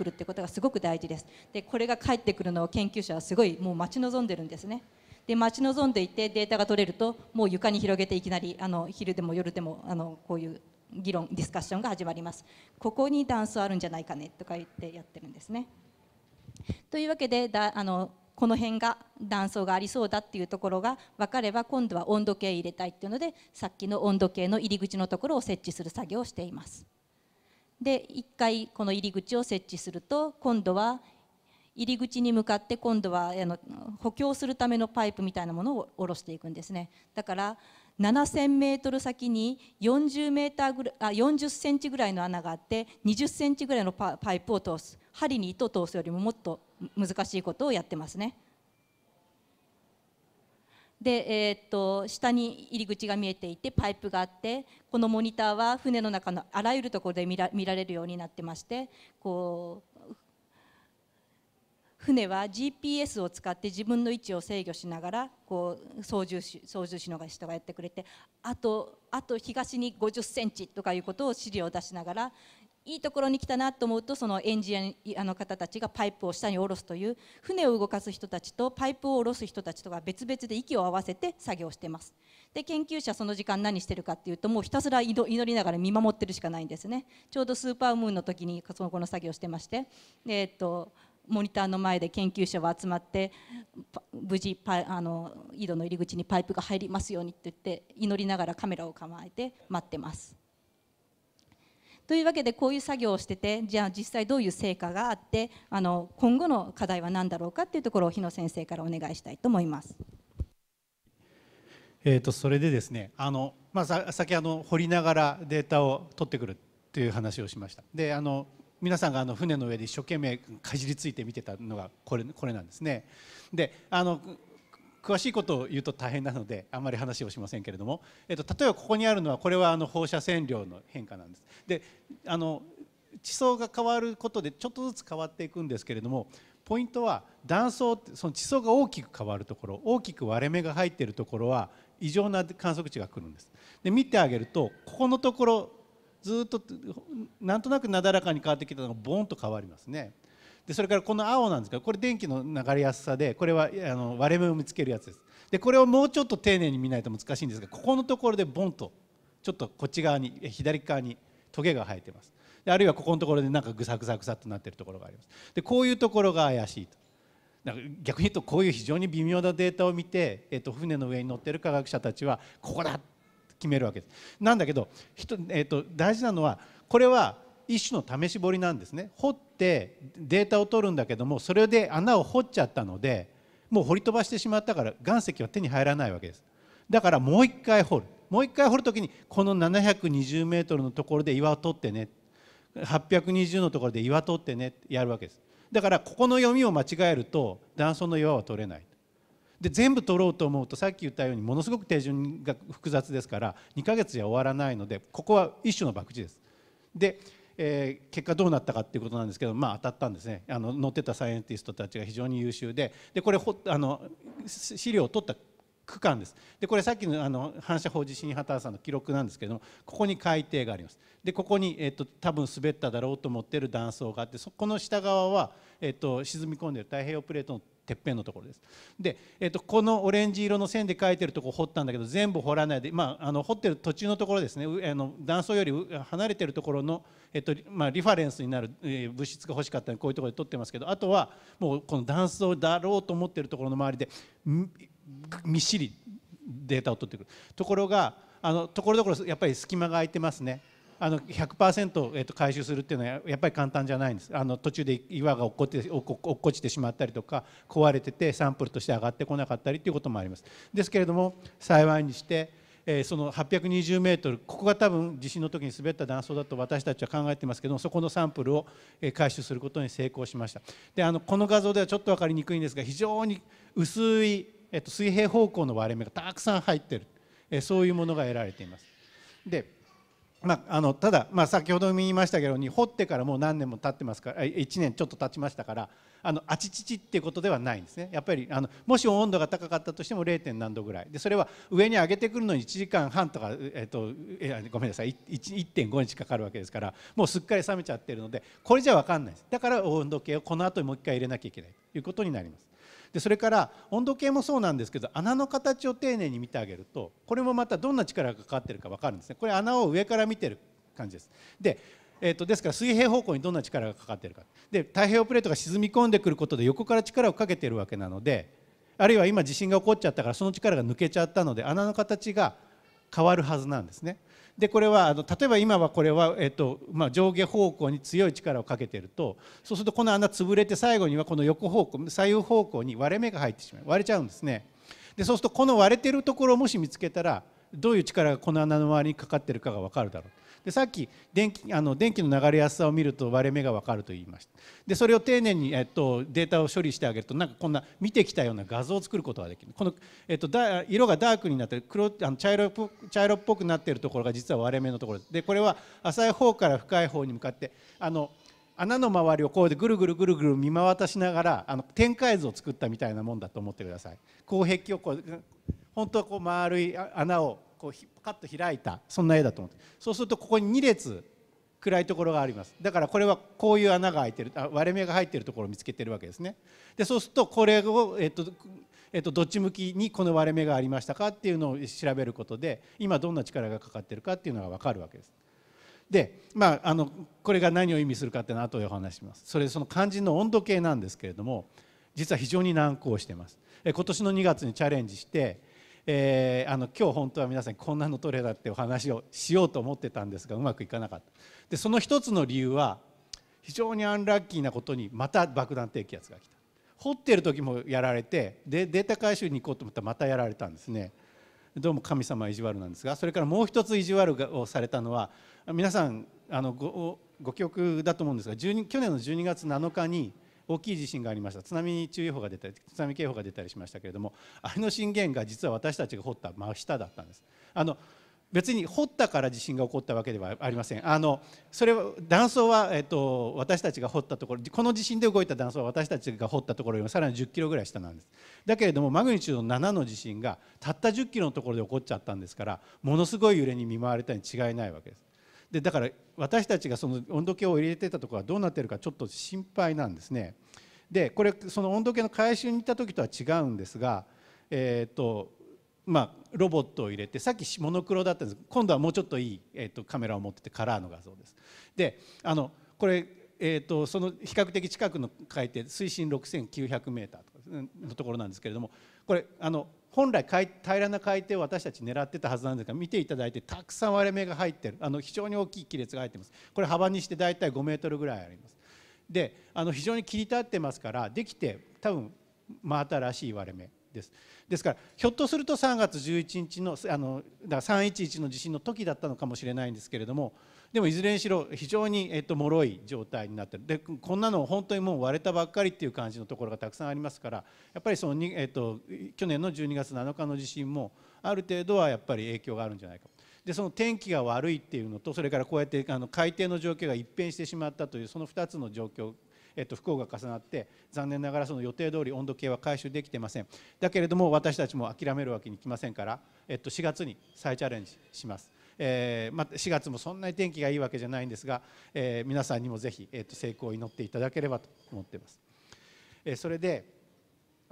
るってことがすごく大事ですでこれが返ってくるのを研究者はすごいもう待ち望んでるんですね。で待ち望んでいてデータが取れるともう床に広げていきなりあの昼でも夜でもあのこういう議論ディスカッションが始まりますここにダンスあるんじゃないかねとか言ってやってるんですね。というわけでだあのこの辺が断層がありそうだっていうところが分かれば今度は温度計入れたいっていうのでさっきの温度計の入り口のところを設置する作業をしています。で1回この入り口を設置すると今度は入り口に向かって今度はあの補強するためのパイプみたいなものを下ろしていくんですねだから7000メートル先に40メーターぐらあ40センチぐらいの穴があって20センチぐらいのパイプを通す針に糸を通すよりももっと難しいことをやってますね。で、えー、っと下に入り口が見えていてパイプがあってこのモニターは船の中のあらゆるところで見ら見られるようになってましてこう船は GPS を使って自分の位置を制御しながらこう操縦士操縦士の人がやってくれてあとあと東に50センチとかいうことを資料を出しながらいいところに来たなと思うとそのエンジニアの方たちがパイプを下に下ろすという船を動かす人たちとパイプを下ろす人たちとが別々で息を合わせて作業してますで研究者その時間何してるかっていうともうひたすら祈りながら見守ってるしかないんですねちょうどスーパームーンの時にそのこの作業してましてえー、っとモニターの前で研究者は集まって無事パあの井戸の入り口にパイプが入りますようにって言って祈りながらカメラを構えて待ってます。というわけでこういう作業をしててじゃあ実際どういう成果があってあの今後の課題は何だろうかっていうところを日野先生からお願いしたいと思います。えーと、それでですねあの、まあ、さ先あの掘りながらデータを取ってくるっていう話をしました。であの皆さんがあの船の上で一生懸命かじりついて見てたのがこれこれなんですね。であの詳しいことを言うと大変なのであんまり話をしませんけれども、えっと、例えばここにあるのはこれはあの放射線量の変化なんです。であの地層が変わることでちょっとずつ変わっていくんですけれどもポイントは断層その地層が大きく変わるところ大きく割れ目が入っているところは異常な観測値が来るんですで見てあげるとここのところずっとなんとなくなだらかに変わってきたのがボンと変わりますねでそれからこの青なんですがこれ電気の流れやすさでこれはあの割れ目を見つけるやつですでこれをもうちょっと丁寧に見ないと難しいんですがここのところでボンとちょっとこっち側に左側にトゲが生えてますであるいはここのところでなんかぐさぐさぐさっとなってるところがありますでこういうところが怪しいと逆に言うとこういう非常に微妙なデータを見て、えー、と船の上に乗ってる科学者たちはここだ決めるわけですなんだけど、えっと、大事なのはこれは一種の試し彫りなんですね掘ってデータを取るんだけどもそれで穴を掘っちゃったのでもう掘り飛ばしてしまったから岩石は手に入らないわけですだからもう一回掘るもう一回掘るときにこの 720m のところで岩を取ってね820のところで岩取ってねやるわけですだからここの読みを間違えると断層の岩は取れないで全部取ろうと思うとさっき言ったようにものすごく手順が複雑ですから2ヶ月じゃ終わらないのでここは一種の博打です。でえー、結果どうなったかっていうことなんですけど、まあ、当たったんですねあの乗ってたサイエンティストたちが非常に優秀ででこれほあの資料を取った区間ですでこれさっきのあの反射法地震波多さんの記録なんですけどもここに海底がありますでここに、えーと、多分滑っただろうと思ってる断層があってそこの下側は、えーと、と沈み込んでる太平洋プレートのてっぺんのところですで、えーと、このオレンジ色の線で書いてるとこ掘ったんだけど全部掘らないで、まあ、あの掘ってる途中のところですねあの断層より離れてるところの、えーとまあ、リファレンスになる、え物質が欲しかったのでこういうところで取ってますけどあとはもうこの断層だろうと思ってるところの周りでみっしりデータを取ってくるところがあのところどころやっぱり隙間が空いてますね。あの100%、えっと、回収するっていうのはやっぱり簡単じゃないんですあの途中で岩が落っこって落っこちてしまったりとか壊れててサンプルとして上がってこなかったりっていうこともありますですけれども幸いにしてえその820メートルここが多分地震の時に滑った断層だと私たちは考えてますけどそこのサンプルを回収することに成功しましたであのこの画像ではちょっと分かりにくいんですが非常に薄い、えっと、水平方向の割れ目がたくさん入ってる、えそういうものが得られていますでまあ、あのただ、まあ、先ほども言いましたけどに掘ってからもう何年も経ってますから1年ちょっと経ちましたからあのあちちちっていうことではないんですねやっぱりあのもし温度が高かったとしても 0. 点何度ぐらいでそれは上に上げてくるのに1時間半とか、えーと、えごめんなさい1.5日かかるわけですからもうすっかり冷めちゃってるのでこれじゃ分かんないですだから温度計をこの後にもう一回入れなきゃいけないということになります。でそれから温度計もそうなんですけど穴の形を丁寧に見てあげるとこれもまたどんな力がかかってるか分かるんですねこれ穴を上から見てる感じですで、えーと、とですから水平方向にどんな力がかかってるかで太平洋プレートが沈み込んでくることで横から力をかけてるわけなのであるいは今地震が起こっちゃったからその力が抜けちゃったので穴の形が変わるはずなんですねでこれはあの例えば今はこれは、えっとまあ、上下方向に強い力をかけてるとそうするとこの穴潰れて最後にはこの横方向左右方向に割れ目が入ってしまう割れちゃうんですね。でそうするとこの割れてるところをもし見つけたらどういう力がこの穴の周りにかかっているかが分かるだろうでさっき電気あの電気の流れやすさを見ると割れ目が分かると言いましたでそれを丁寧に、えっと、データを処理してあげるとなんかこんな見てきたような画像を作ることができるこの、えっと、だ色がダークになって黒あの茶色茶色っぽくなっているところが実は割れ目のところでこれは浅い方から深い方に向かってあの穴の周りをこうでぐるぐるぐるぐる見回しながらあの展開図を作ったみたいなもんだと思ってください。こう壁をこう本当はこう丸い穴をこうパカッと開いたそんな絵だと思ってそうするとここに2列暗いところがありますだからこれはこういう穴が開いてるあ割れ目が入ってるところを見つけてるわけですねでそうするとこれを、えっとえっと、どっち向きにこの割れ目がありましたかっていうのを調べることで今どんな力がかかってるかっていうのが分かるわけですで、まあ、あのこれが何を意味するかっていうのは後でお話しますそれその肝心の温度計なんですけれども実は非常に難航してます今年の2月にチャレンジしてえー、あの今日本当は皆さんこんなの取れたってお話をしようと思ってたんですがうまくいかなかったでその一つの理由は非常にアンラッキーなことにまた爆弾低気圧が来た掘ってる時もやられてでデータ回収に行こうと思ったらまたやられたんですねどうも神様意地悪なんですがそれからもう一つ意地悪をされたのは皆さんあのごご記憶だと思うんですが去年の12月7日に「大きい地震がありました津波注意報が出たり津波警報が出たりしましたけれどもあれの震源が実は私たちが掘った真下だったんです。あの別に掘ったから地震が起こったわけではありません。あのそれは断層は、えっと、私たちが掘ったところこの地震で動いた断層は私たちが掘ったところよりさらに10キロぐらい下なんです。だけれどもマグニチュード7の地震がたった10キロのところで起こっちゃったんですからものすごい揺れに見舞われたに違いないわけです。でだから私たちがその温度計を入れてたところはどうなってるかちょっと心配なんですね。でこれその温度計の回収に行った時とは違うんですが、えーとまあ、ロボットを入れてさっきモノクロだったんです今度はもうちょっといい、えーと、カメラを持っててカラーの画像です。であのこれえーと、その比較的近くの海底水深 6900m のところなんですけれどもこれあの本来平らな海底を私たち狙ってたはずなんですが見ていただいてたくさん割れ目が入ってるあの非常に大きい亀裂が入ってますこれ幅にして大体5メートルぐらいありますであの非常に切り立ってますからできて多分真新しい割れ目ですですからひょっとすると3月11日のあのだから311の地震の時だったのかもしれないんですけれどもでもいずれにしろ非常に、えっと、脆い状態になってるでこんなの本当にもう割れたばっかりっていう感じのところがたくさんありますからやっぱりその、えっと、去年の12月7日の地震もある程度はやっぱり影響があるんじゃないかでその天気が悪いっていうのとそれからこうやってあの海底の状況が一変してしまったというその2つの状況えっと、不幸が重なって残念ながらその予定通り温度計は回収できてませんだけれども私たちも諦めるわけにいきませんから、えっと、4月に再チャレンジしますえー、まあ、4月もそんなに天気がいいわけじゃないんですが、えー、皆さんにもぜひ、えー、と成功を祈っていただければと思っています。えー、それで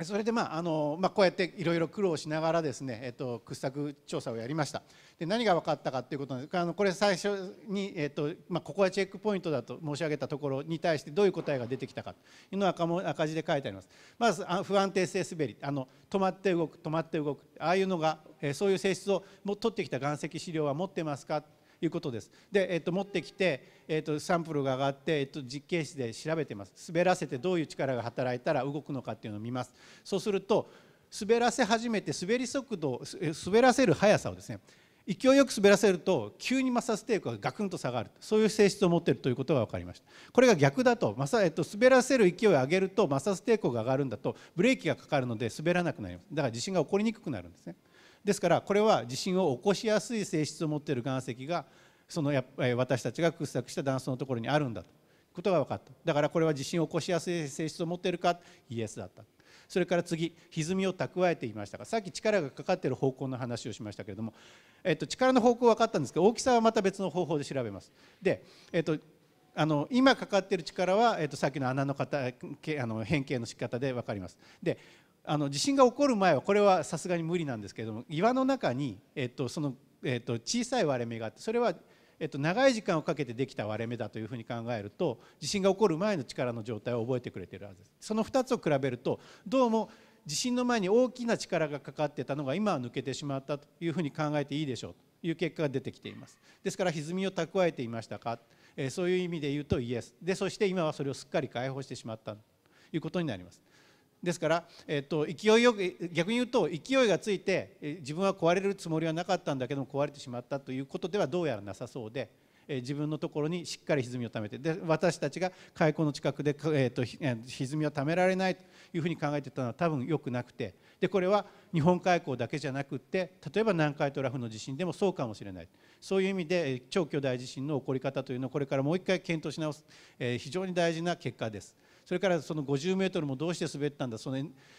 それでまああの、まあ、こうやっていろいろ苦労しながらですね、えっと、掘削調査をやりましたで何が分かったかということなんですあのこれ最初に、えーとまあ、ここはチェックポイントだと申し上げたところに対してどういう答えが出てきたかというのは赤も赤字で書いてありますまず不安定性滑りあの止まって動く止まって動くああいうのが、えー、そういう性質をも取ってきた岩石資料は持ってますかいうことです。で、えっと、持ってきて、えっと、サンプルが上がって、えっと、実験室で調べてます。滑らせてどういう力が働いたら動くのかっていうのを見ます。そうすると滑らせ始めて滑り速度滑らせる速さをですね勢いよく滑らせると急に摩擦抵抗がガクンと下がるそういう性質を持っているということが分かりましたこれが逆だとえっと、滑らせる勢いを上げると摩擦抵抗が上がるんだとブレーキがかかるので滑らなくなりますだから地震が起こりにくくなるんですねですからこれは地震を起こしやすい性質を持っている岩石がそのや私たちが掘削した断層のところにあるんだということが分かっただからこれは地震を起こしやすい性質を持っているかイエスだったそれから次歪みを蓄えていましたがさっき力がかかっている方向の話をしましたけれども、えっと、力の方向は分かったんですけど大きさはまた別の方法で調べます。で、えっとあの今かかっている力は、えっと、さっきの穴の形あの変形の仕方で分かります。であの地震が起こる前はこれはさすがに無理なんですけれども岩の中に、えっと、その、えっと、小さい割れ目があってそれはえっと、長い時間をかけてできた割れ目だというふうに考えると地震が起こる前の力の状態を覚えてくれてるはずですその2つを比べるとどうも地震の前に大きな力がかかってたのが今は抜けてしまったというふうに考えていいでしょうという結果が出てきていますですから歪みを蓄えていましたか、えそういう意味で言うとイエスでそして今はそれをすっかり解放してしまったということになりますですから、えっと、勢いよく逆に言うと勢いがついて自分は壊れるつもりはなかったんだけども壊れてしまったということではどうやらなさそうで。自分のところにしっかり歪みをためてで私たちが開口の近くで、えーと、歪みをためられないというふうに考えてたのは多分良くなくてでこれは日本海溝だけじゃなくって例えば南海トラフの地震でもそうかもしれないそういう意味で超巨大地震の起こり方というのをこれからもう一回検討し直す、えー、非常に大事な結果です。それからその50メートルもどうして滑ったんだその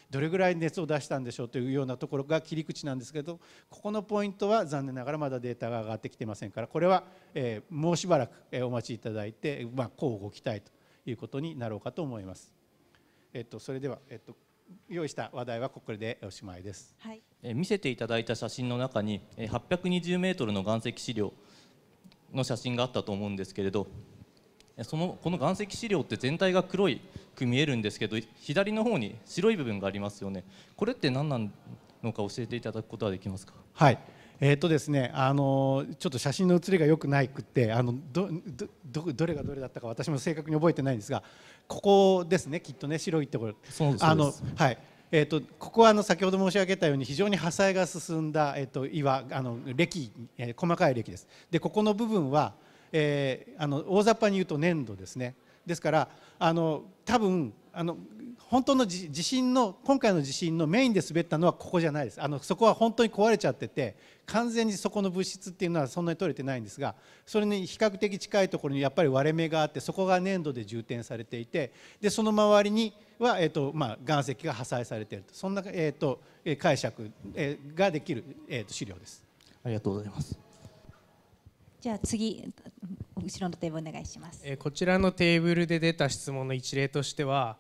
どれぐらい熱を出したんでしょうというようなところが切り口なんですけどここのポイントは残念ながらまだデータが上がってきてませんからこれは、えもうしばらくお待ちいただいて、まあ、こう動きたいということになろうかと思います。えっと、それでは、えっと用意した話題はここでおしまいです、はい、え見せていただいた写真の中に820メートルの岩石資料の写真があったと思うんですけれどそのこの岩石資料って全体が黒いく見えるんですけど左の方に白い部分がありますよねこれって何なのか教えていただくことはできますかはいえーとですね、あのちょっと写真の写りがよくないくってあのどどどれがどれだったか私も正確に覚えてないんですがここですねきっとね白いところはいえーと、ここはあの先ほど申し上げたように非常に破砕が進んだ、えーと、と岩あの歴、えー、細かい歴ですでここの部分はえー、あの大雑把に言うと粘土ですねですからあの多分あの本当の地震の今回の地震のメインで滑ったのはここじゃないですあのそこは本当に壊れちゃってて完全にそこの物質っていうのはそんなに取れてないんですがそれに比較的近いところにやっぱり割れ目があってそこが粘土で充填されていてでその周りには、えとまあ、岩石が破砕されているとそんな、えと、解釈ができる、えと資料です。ありがとうございますじゃあ次後ろのテーブルお願いします、えこちらのテーブルで出た質問の一例としては、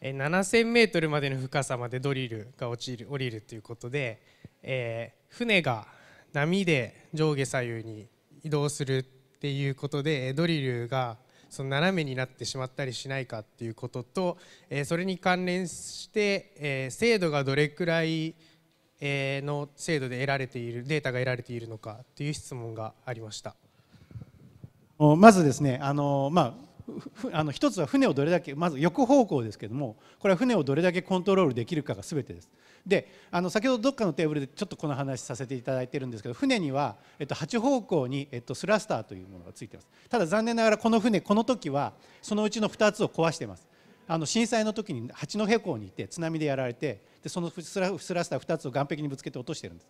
え 7000m までの深さまでドリルが落ちる降りるということで、えー、船が波で上下左右に移動するっていうことでドリルがその斜めになってしまったりしないかっていうことと、えそれに関連して、え精度がどれくらいの精度で得られているデータが得られているのかという質問がありました。まずですねあの、まあ、あの一つは船をどれだけまず横方向ですけれどもこれは船をどれだけコントロールできるかがすべてです。であの先ほどどっかのテーブルでちょっとこの話させていただいてるんですけど船には、えっと、8方向に、えっと、スラスターというものがついてますただ残念ながらこの船この時はそのうちの2つを壊してますあの震災の時に八戸港にいて津波でやられてでそのスラスター2つを岸壁にぶつけて落としてるんです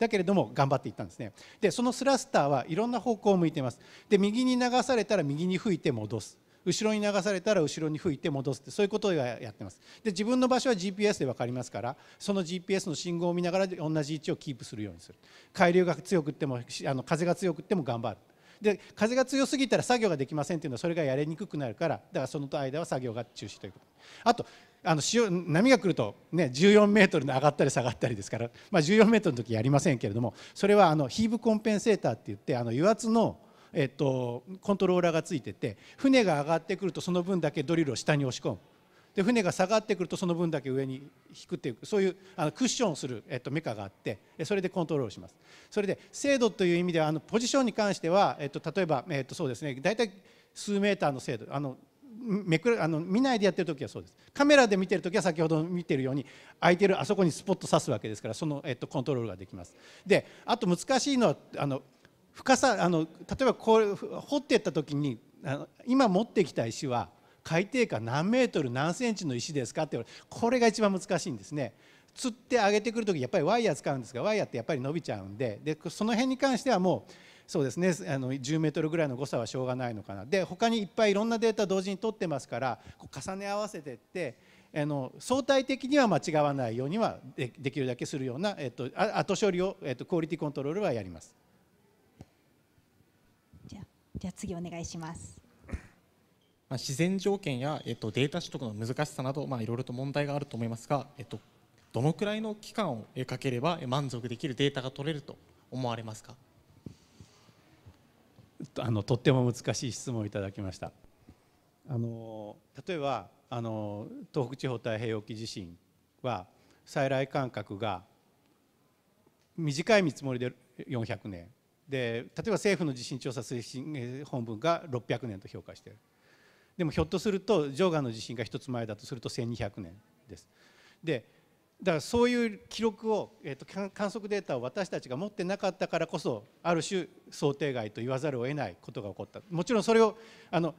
だけれども頑張っていったんですねでそのスラスターはいろんな方向を向いていますで右に流されたら右に吹いて戻す後ろに流されたら後ろに吹いて戻すってそういうことをやってますで自分の場所は GPS で分かりますからその GPS の信号を見ながら同じ位置をキープするようにする海流が強くってもあの風が強くっても頑張るで風が強すぎたら作業ができませんっていうのはそれがやりにくくなるからだからその間は作業が中止ということあとあの潮波が来ると、ね、14メートルの上がったり下がったりですから、まあ、14メートルの時やりませんけれどもそれはあのヒーブコンペンセーターって言ってあの油圧の、えっと、コントローラーがついてて船が上がってくるとその分だけドリルを下に押し込む。で船が下がってくるとその分だけ上に引くっていうそういうあのクッションをする、えっと、メカがあってそれでコントロールしますそれで精度という意味ではあのポジションに関しては、えっと、例えば、えっと、そうですね大体数メーターの精度あのめくるあの見ないでやってる時はそうですカメラで見てる時は先ほど見てるように空いてるあそこにスポット刺すわけですからその、えっと、コントロールができますであと難しいのはあの深さあの例えばこう掘っていった時にあの今持ってきた石は海底下何メートル何センチの石ですかってこれが一番難しいんですね。釣って上げてくる時やっぱりワイヤー使うんですがワイヤーってやっぱり伸びちゃうんででその辺に関してはもうそうですねあの10メートルぐらいの誤差はしょうがないのかなで他にいっぱいいろんなデータ同時に取ってますから重ね合わせてってあの相対的には間違わないようにはでできるだけするような、えっと、後処理を、えっと、クオリティコントロールはやります。じゃじゃ次お願いします。まあ、自然条件や、えっと、データ取得の難しさなど、まあ、いろいろと問題があると思いますが、えっと、どのくらいの期間をかければ満足できるデータが取れると思われますかあのとっても難しい質問をいただきました。あの例えばあの東北地方太平洋沖地震は再来間隔が短い見積もりで400年で例えば政府の地震調査推進本部が600年と評価しているでもひょっとすると上岸の地震が1つ前だとすると1200年です。でだからそういう記録を、えーと、観測データを私たちが持ってなかったからこそある種想定外と言わざるを得ないことが起こったもちろんそれをあの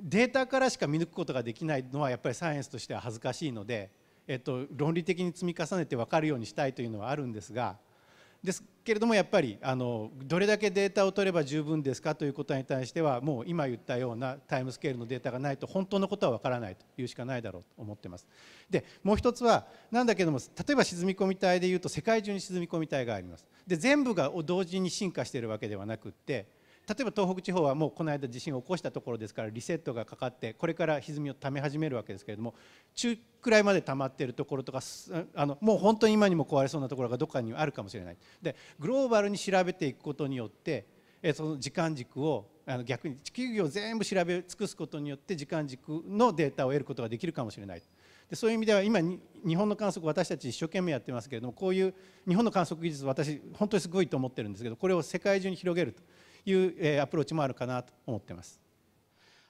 データからしか見抜くことができないのはやっぱりサイエンスとしては恥ずかしいので、えーと、と論理的に積み重ねて分かるようにしたいというのはあるんですがですけれどもやっぱりあのどれだけデータを取れば十分ですかということに対してはもう今言ったようなタイムスケールのデータがないと本当のことは分からないというしかないだろうと思ってます。でもう一つはなんだけども例えば沈み込み体でいうと世界中に沈み込み体があります。で全部が同時に進化しているわけではなくって例えば東北地方はもうこの間地震を起こしたところですからリセットがかかってこれから歪みをため始めるわけですけれども中くらいまで溜まっているところとかあのもう本当に今にも壊れそうなところがどこかにあるかもしれないでグローバルに調べていくことによってその時間軸をあの逆に地球儀を全部調べ尽くすことによって時間軸のデータを得ることができるかもしれない。でそういう意味では今日本の観測私たち一生懸命やってますけれどもこういう日本の観測技術私本当にすごいと思ってるんですけどこれを世界中に広げるというアプローチもあるかなと思ってます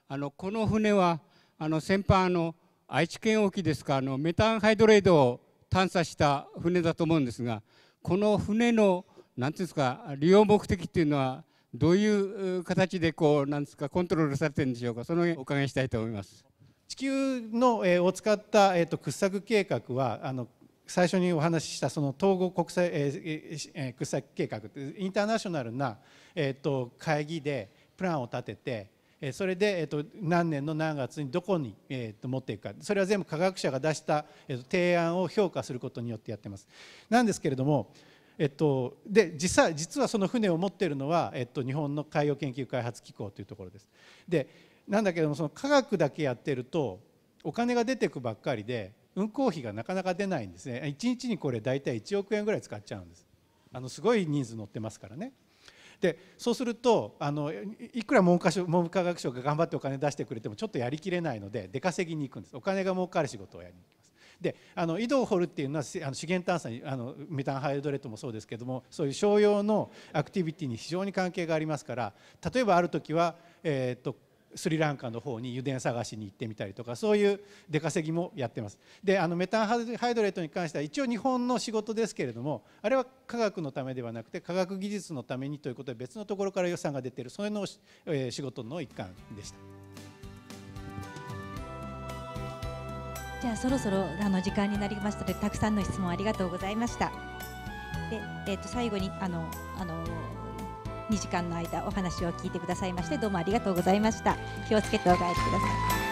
あのこの船はあの先般あの愛知県沖ですかあのメタンハイドレードを探査した船だと思うんですがこの船の何ていうんですか利用目的っていうのはどういう形でこうなんですかコントロールされてるんでしょうかそのお伺いしたいと思います。地球の、えを使った、えと掘削計画はあの最初にお話ししたその統合国際、え計国際計画インターナショナルな、えと、会議でプランを立ててそれで、えっと、何年の何月にどこに、えっと、持っていくかそれは全部科学者が出した、えっと、提案を評価することによってやってます。なんですけれども、えっと、で実は実はその船を持っているのは、えっと、日本の海洋研究開発機構というところです。でなんだけどもその科学だけやってるとお金が出てくばっかりで運行費がなかなか出ないんですね1日にこれ大体1億円ぐらい使っちゃうんですあのすごい人数乗ってますからねでそうするとあのいくら文科省文部科学省が頑張ってお金出してくれてもちょっとやりきれないので出稼ぎに行くんですお金が儲かる仕事をやりに行きますであの井戸を掘るっていうのはあの資源探査にあのメタンハイドレートもそうですけどもそういう商用のアクティビティに非常に関係がありますから例えばある時は、えーとスリランカの方に油田探しに行ってみたりとかそういう出稼ぎもやってますであのメタンハイドレートに関しては一応日本の仕事ですけれどもあれは科学のためではなくて科学技術のためにということで別のところから予算が出てるそれの、えー、仕事の一環でしたじゃあそろそろあの時間になりましたのでたくさんの質問ありがとうございましたで、えー、と最後にあのあの2時間の間お話を聞いてくださいましてどうもありがとうございました気をつけてお帰りください